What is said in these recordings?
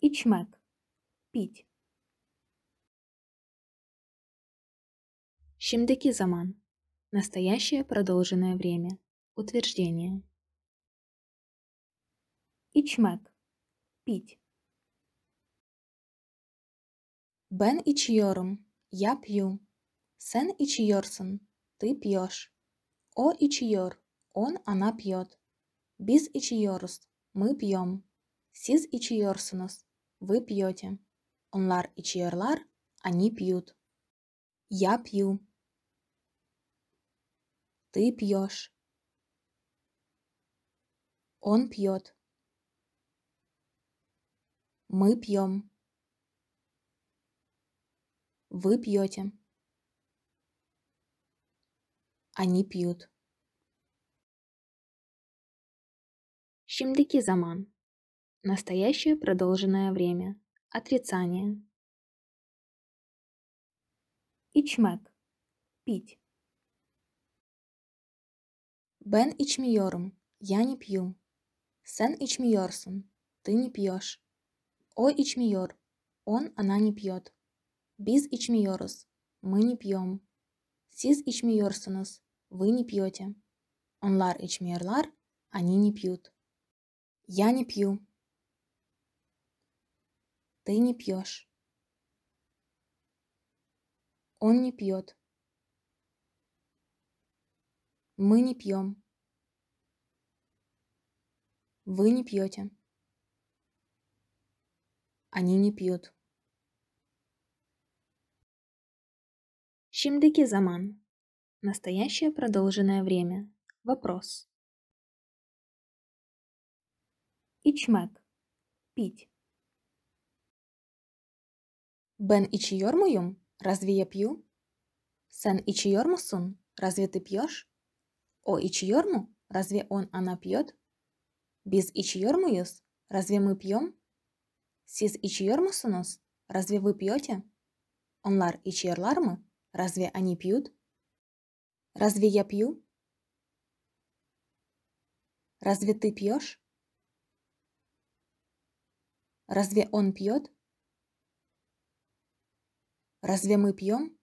içmek, пить. Şimdiki zaman. Настоящее продолженное время. Утверждение. İçmek, пить. Ben içiyorum, я пью. Sen içiyorsun, ты пьешь. O içiyor, он, она пьет. Biz içiyoruz, мы пьем. Siz içiyorsunuz, вы пьете. Онлар и içiyorlar. Они пьют. Я пью. Ты пьешь. Он пьет. Мы пьем. Вы пьете. Они пьют. Şimdiki заман. Настоящее продолженное время. Отрицание. Ичмек. Пить. Бен Ичмиорум. Я не пью. Сен Ичмиорсон. Ты не пьешь. О Ичмиор. Он, она не пьет. Биз Ичмиорус. Мы не пьем. Сиз Ичмиорсонус. Вы не пьете. Онлар Ичмиорлар. Они не пьют. Я не пью. Ты не пьешь. Он не пьет. Мы не пьем. Вы не пьете. Они не пьют. Şimdiki Заман. Настоящее продолженное время. Вопрос. İçmek. Пить. Бен и моем? Разве я пью? Сен и мусун? Разве ты пьешь? О и ичиорму? Разве он, она пьет? Без и моюс? Разве мы пьем? Сиз и мусунус? Разве вы пьете? Онлар и лармы? Разве они пьют? Разве я пью? Разве ты пьешь? Разве он пьет? Разве мы пьем?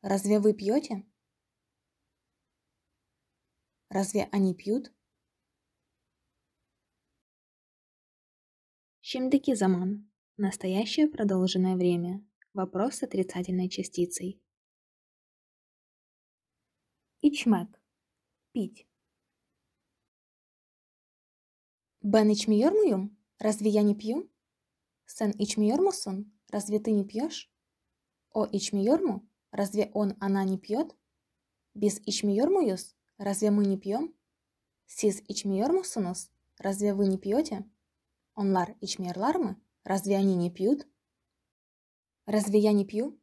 Разве вы пьете? Разве они пьют? Щемдыки заман. Настоящее продолженное время. Вопрос с отрицательной частицей. Ичмак. Пить. Бен ичмиор Разве я не пью? Сен Ичмиорму Разве ты не пьешь? О Ичмиорму? Разве он, она не пьет? Без Ичмиормуюс? Разве мы не пьем? Сиз Ичмиормусунус? Разве вы не пьете? Онлар Ичмиерлармы? Разве они не пьют? Разве я не пью?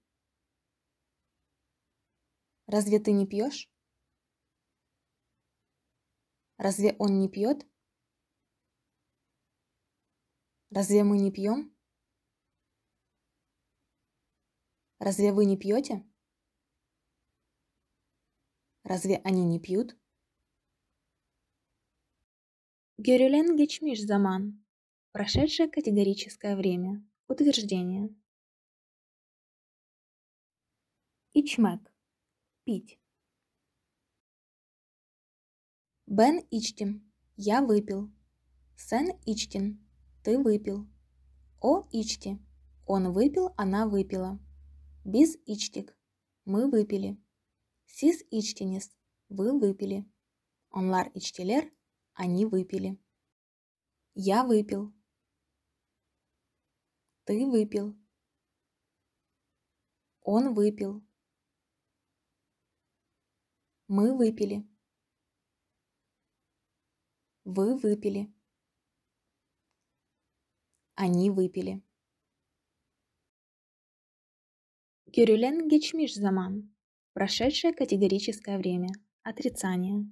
Разве ты не пьешь? Разве он не пьет? Разве мы не пьем? Разве вы не пьете? Разве они не пьют? Герюлен Гечмиш Заман. Прошедшее категорическое время. Утверждение. Ичмек. Пить. Бен Ичтин. Я выпил. Сен Ичтин. Ты выпил. О Ичти. Он выпил, она выпила. Без ичтик Мы выпили. Siz içtiniz. Вы выпили. Онлар ичтилер Они выпили. Я выпил. Ты выпил. Он выпил. Мы выпили. Вы выпили. Они выпили. Кирюлен Гечмиш Заман. Прошедшее категорическое время. Отрицание.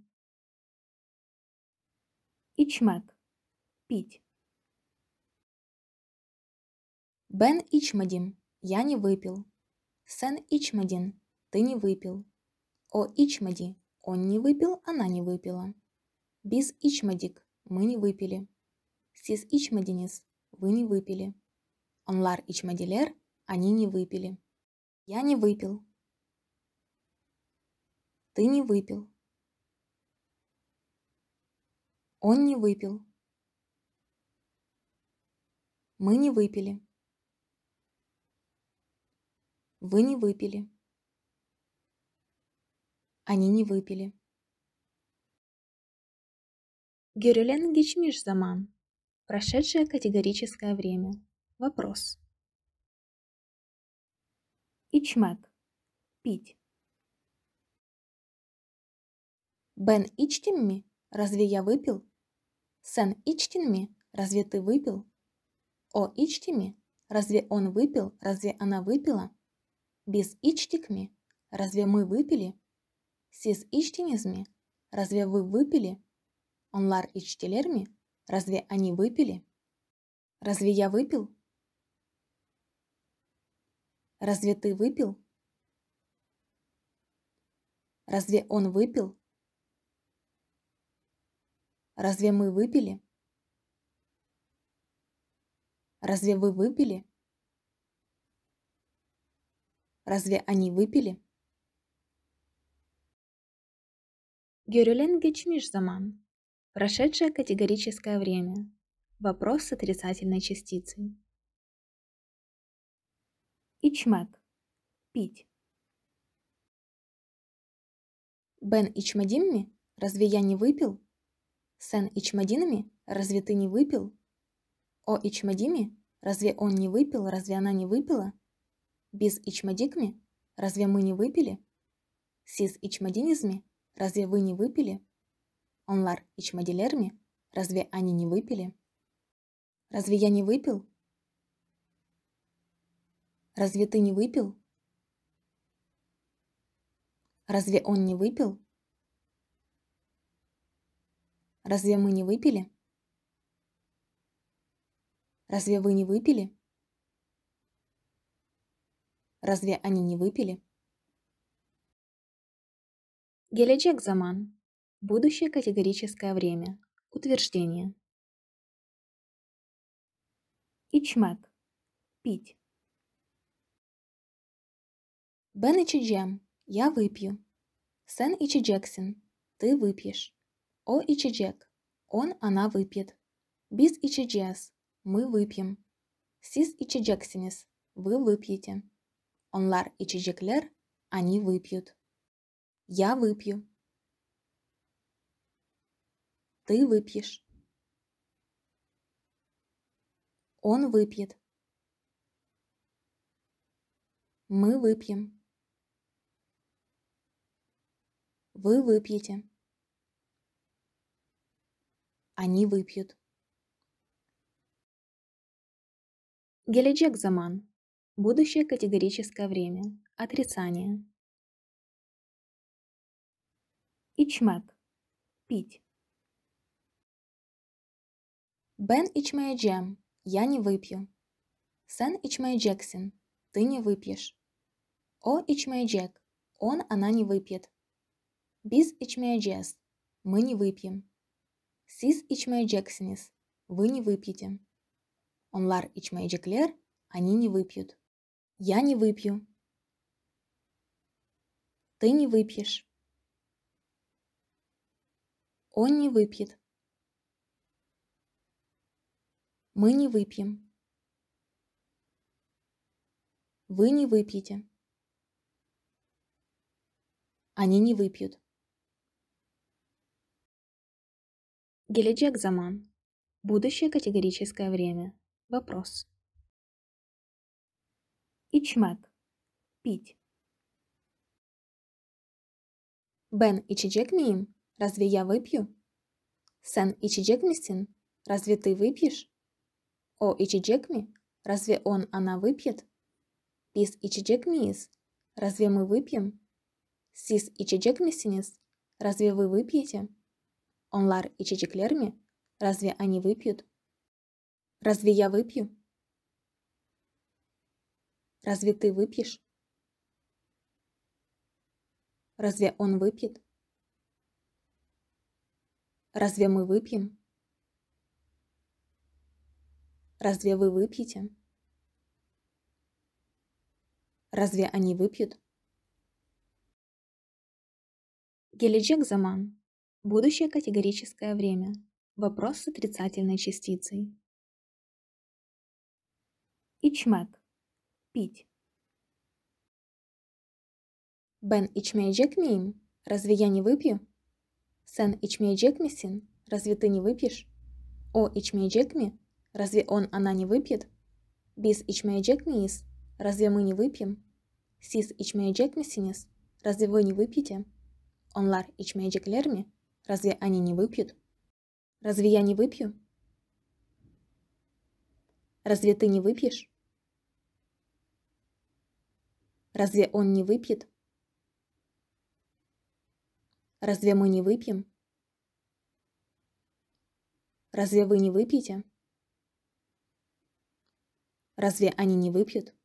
Ичмек. Пить. Бен Ичмадим, Я не выпил. Сен Ичмадин. Ты не выпил. О Ичмади. Он не выпил, она не выпила. Без Ичмадик. Мы не выпили. Сис Ичмадинис. Вы не выпили. Онлар Ичмадилер. Они не выпили. Я не выпил. Ты не выпил. Он не выпил. Мы не выпили. Вы не выпили. Они не выпили. Герюленгичмиш заман. Прошедшее категорическое время. Вопрос içmek, пить. Бен içtin mi? Разве я выпил? Сен içtin mi? Разве ты выпил? О içti mi? Разве он выпил? Разве она выпила? Без içtik mi? Разве мы выпили? Siz içtiniz mi? Разве вы выпили? Onlar içtiler mi? Разве они выпили? Разве я выпил? Разве ты выпил? Разве он выпил? Разве мы выпили? Разве вы выпили? Разве они выпили? Görülen geçmiş Прошедшее категорическое время. Вопрос с отрицательной частицей. Ичмек – пить. Бен Ичмадинми, разве я не выпил? Сен Ичмадинами, разве ты не выпил? О Ичмадиме, разве он не выпил, разве она не выпила? Без Ичмадикми, разве мы не выпили? Сис Ичмадинизми, разве вы не выпили? Онлар Ичмадилерми, разве они не выпили? Разве я не выпил? Разве ты не выпил? Разве он не выпил? Разве мы не выпили? Разве вы не выпили? Разве они не выпили? Гелячек Заман. Будущее категорическое время. Утверждение. Ичмек. Пить. Бен и Джем, я выпью. Сэн и Джексон, ты выпьешь. О и Джек, он, она выпьет. Бис и Джесс, мы выпьем. Сис и Джексонис, вы выпьете. Онлар и Джеклер, они выпьют. Я выпью. Ты выпьешь. Он выпьет. Мы выпьем. вы выпьете. Они выпьют. Геледжек Заман. Будущее категорическое время. Отрицание. Ичмек. Пить. Бен Ичмея Я не выпью. Сен Ичмея Джексон. Ты не выпьешь. О Ичмея Он, она не выпьет. Biz içmeyeceğiz. Эм мы не выпьем. Siz içmeyeceksiniz. Эм вы не выпьете. Onlar içmeyecekler. Эм они не выпьют. Я не выпью. Ты не выпьешь. Он не выпьет. Мы не выпьем. Вы не выпьете. Они не выпьют. Геледжек Заман. Будущее категорическое время. Вопрос. Ичмек. Пить. Бен içecek miyim? Разве я выпью? Сен içecek misin? Разве ты выпьешь? О içecek Ми. Разве он, она выпьет? Biz içecek miyiz? Разве мы выпьем? Siz içecek misiniz? Разве вы выпьете? Онлар и чечеклерми? Разве они выпьют? Разве я выпью? Разве ты выпьешь? Разве он выпьет? Разве мы выпьем? Разве вы выпьете? Разве они выпьют? Геличек Заман Будущее категорическое время. Вопрос с отрицательной частицей. Ичмек. Пить. Бен ичмейджек миим. Разве я не выпью? Сен ичмейджек мисин. Разве ты не выпьешь? О ичмейджек ми. Разве он она не выпьет? Бис ичмейджек миис. Разве мы не выпьем? Сис ичмейджек мисинис. Разве вы не выпьете? Онлар ичмейджек лерми. Разве они не выпьют? Разве я не выпью? Разве ты не выпьешь? Разве он не выпьет? Разве мы не выпьем? Разве вы не выпьете? Разве они не выпьют?